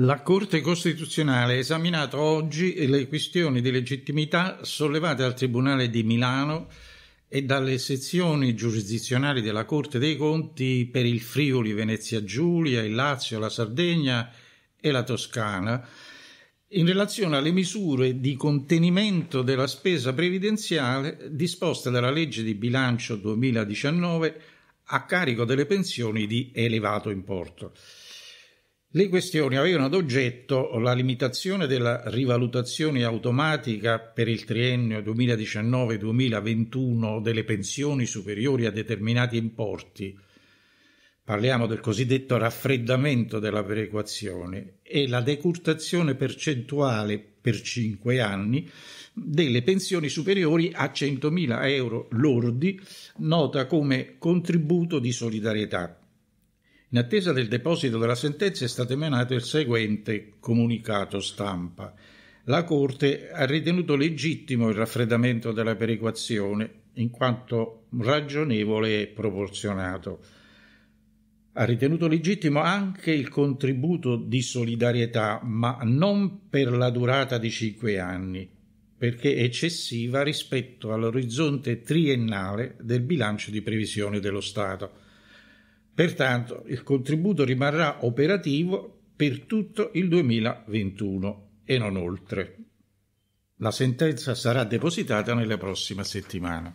La Corte Costituzionale ha esaminato oggi le questioni di legittimità sollevate dal Tribunale di Milano e dalle sezioni giurisdizionali della Corte dei Conti per il Friuli, Venezia Giulia, il Lazio, la Sardegna e la Toscana in relazione alle misure di contenimento della spesa previdenziale disposte dalla legge di bilancio 2019 a carico delle pensioni di elevato importo. Le questioni avevano ad oggetto la limitazione della rivalutazione automatica per il triennio 2019-2021 delle pensioni superiori a determinati importi. Parliamo del cosiddetto raffreddamento della perequazione e la decurtazione percentuale per 5 anni delle pensioni superiori a 100.000 euro lordi, nota come contributo di solidarietà. In attesa del deposito della sentenza è stato emanato il seguente comunicato stampa. La Corte ha ritenuto legittimo il raffreddamento della perequazione, in quanto ragionevole e proporzionato. Ha ritenuto legittimo anche il contributo di solidarietà, ma non per la durata di cinque anni, perché eccessiva rispetto all'orizzonte triennale del bilancio di previsione dello Stato. Pertanto il contributo rimarrà operativo per tutto il 2021 e non oltre. La sentenza sarà depositata nella prossima settimana.